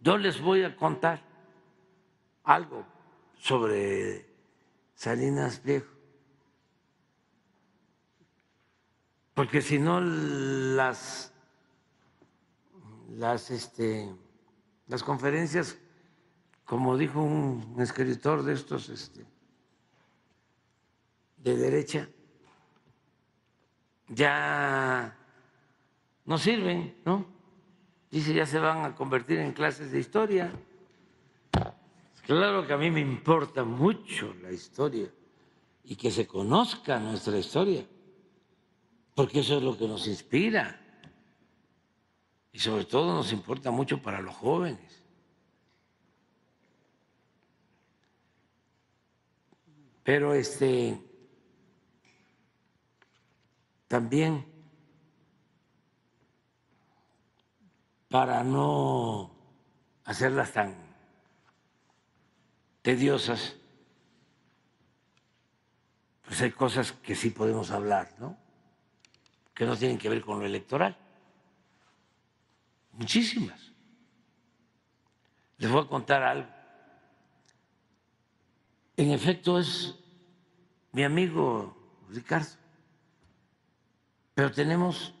Yo les voy a contar algo sobre Salinas Viejo, porque si no las las este las conferencias, como dijo un escritor de estos este, de derecha, ya no sirven, ¿no? Dice, ya se van a convertir en clases de historia. Claro que a mí me importa mucho la historia y que se conozca nuestra historia, porque eso es lo que nos inspira. Y sobre todo nos importa mucho para los jóvenes. Pero este también para no hacerlas tan tediosas, pues hay cosas que sí podemos hablar, ¿no? Que no tienen que ver con lo electoral. Muchísimas. Les voy a contar algo. En efecto es mi amigo Ricardo, pero tenemos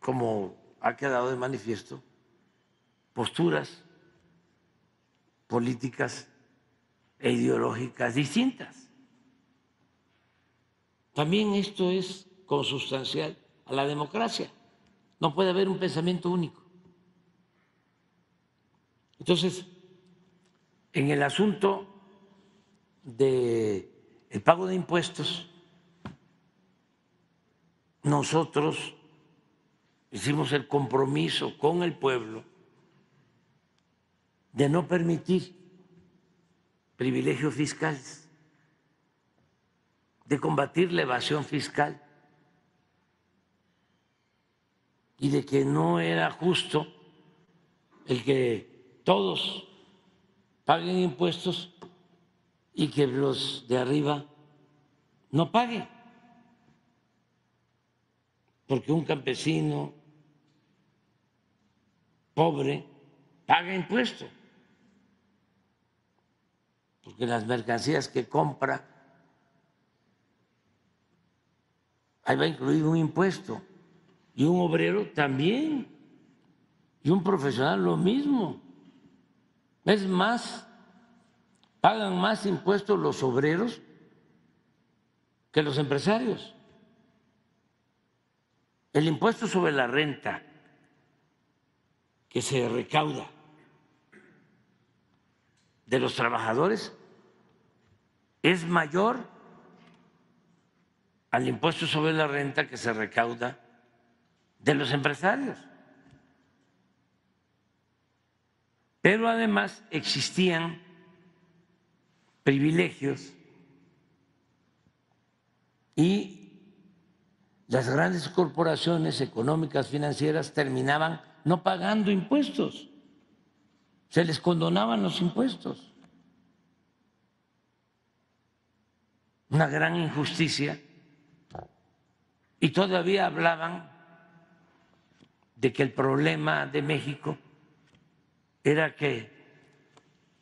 como ha quedado de manifiesto posturas políticas e ideológicas distintas. También esto es consustancial a la democracia. No puede haber un pensamiento único. Entonces, en el asunto del el pago de impuestos, nosotros hicimos el compromiso con el pueblo de no permitir privilegios fiscales, de combatir la evasión fiscal y de que no era justo el que todos paguen impuestos y que los de arriba no paguen. Porque un campesino, pobre paga impuesto, porque las mercancías que compra, ahí va incluido un impuesto, y un obrero también, y un profesional lo mismo. Es más, pagan más impuestos los obreros que los empresarios. El impuesto sobre la renta que se recauda de los trabajadores es mayor al impuesto sobre la renta que se recauda de los empresarios. Pero además existían privilegios y las grandes corporaciones económicas financieras terminaban no pagando impuestos, se les condonaban los impuestos. Una gran injusticia. Y todavía hablaban de que el problema de México era que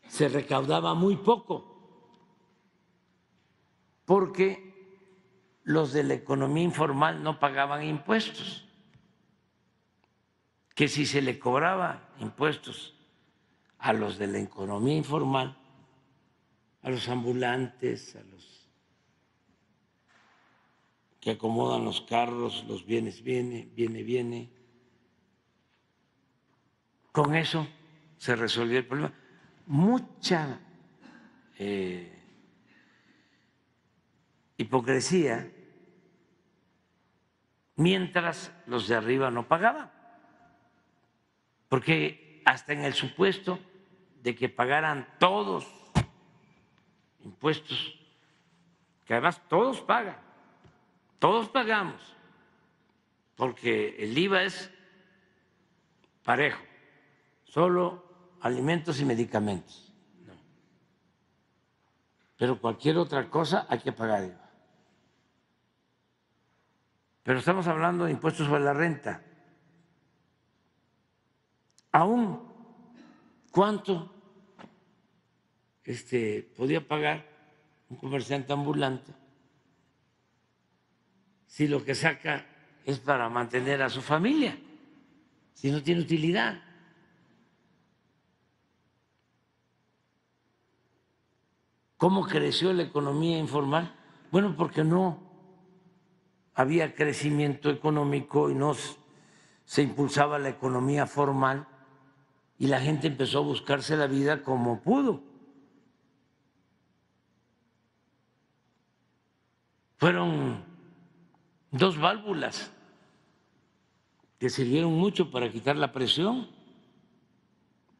se recaudaba muy poco, porque los de la economía informal no pagaban impuestos que si se le cobraba impuestos a los de la economía informal, a los ambulantes, a los que acomodan los carros, los bienes, viene, viene, viene. Con eso se resolvió el problema. Mucha eh, hipocresía mientras los de arriba no pagaban porque hasta en el supuesto de que pagaran todos impuestos, que además todos pagan, todos pagamos, porque el IVA es parejo, solo alimentos y medicamentos. No. Pero cualquier otra cosa hay que pagar IVA. Pero estamos hablando de impuestos sobre la renta aún cuánto este, podía pagar un comerciante ambulante si lo que saca es para mantener a su familia, si no tiene utilidad. ¿Cómo creció la economía informal? Bueno, porque no había crecimiento económico y no se impulsaba la economía formal y la gente empezó a buscarse la vida como pudo. Fueron dos válvulas que sirvieron mucho para quitar la presión,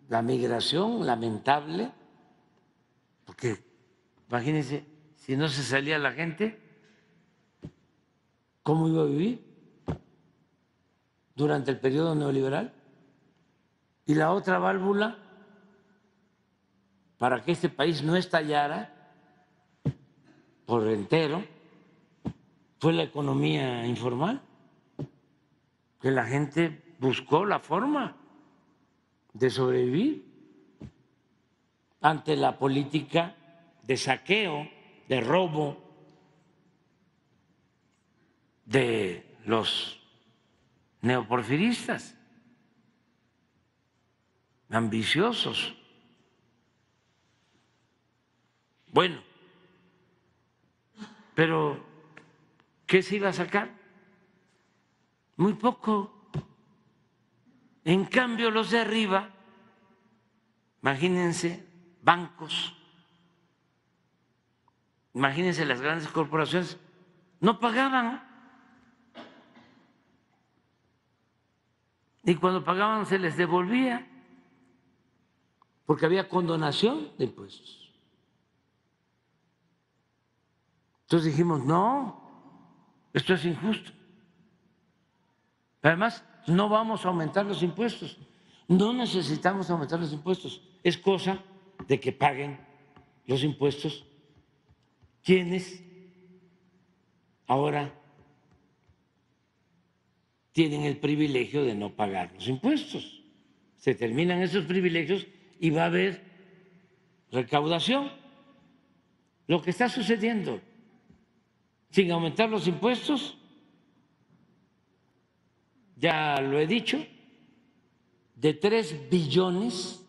la migración lamentable, porque imagínense, si no se salía la gente, ¿cómo iba a vivir durante el periodo neoliberal? Y la otra válvula, para que este país no estallara por entero, fue la economía informal, que la gente buscó la forma de sobrevivir ante la política de saqueo, de robo de los neoporfiristas ambiciosos. Bueno, pero ¿qué se iba a sacar? Muy poco. En cambio, los de arriba, imagínense, bancos, imagínense las grandes corporaciones, no pagaban. Y cuando pagaban se les devolvía porque había condonación de impuestos. Entonces dijimos, no, esto es injusto. Además, no vamos a aumentar los impuestos. No necesitamos aumentar los impuestos. Es cosa de que paguen los impuestos quienes ahora tienen el privilegio de no pagar los impuestos. Se terminan esos privilegios y va a haber recaudación. Lo que está sucediendo, sin aumentar los impuestos, ya lo he dicho, de 3 billones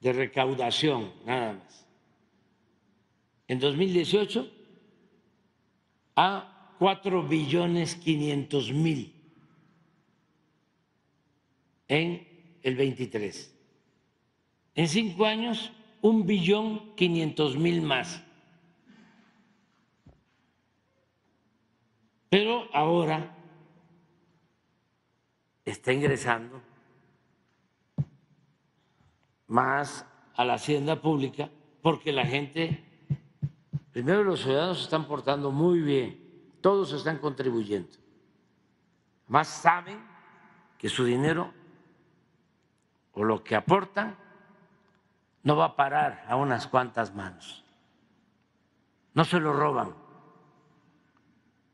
de recaudación, nada más. En 2018 a 4 billones 500 mil en el 23. En cinco años, un billón quinientos mil más. Pero ahora está ingresando más a la hacienda pública porque la gente, primero los ciudadanos se están portando muy bien, todos están contribuyendo, más saben que su dinero o lo que aportan no va a parar a unas cuantas manos. No se lo roban.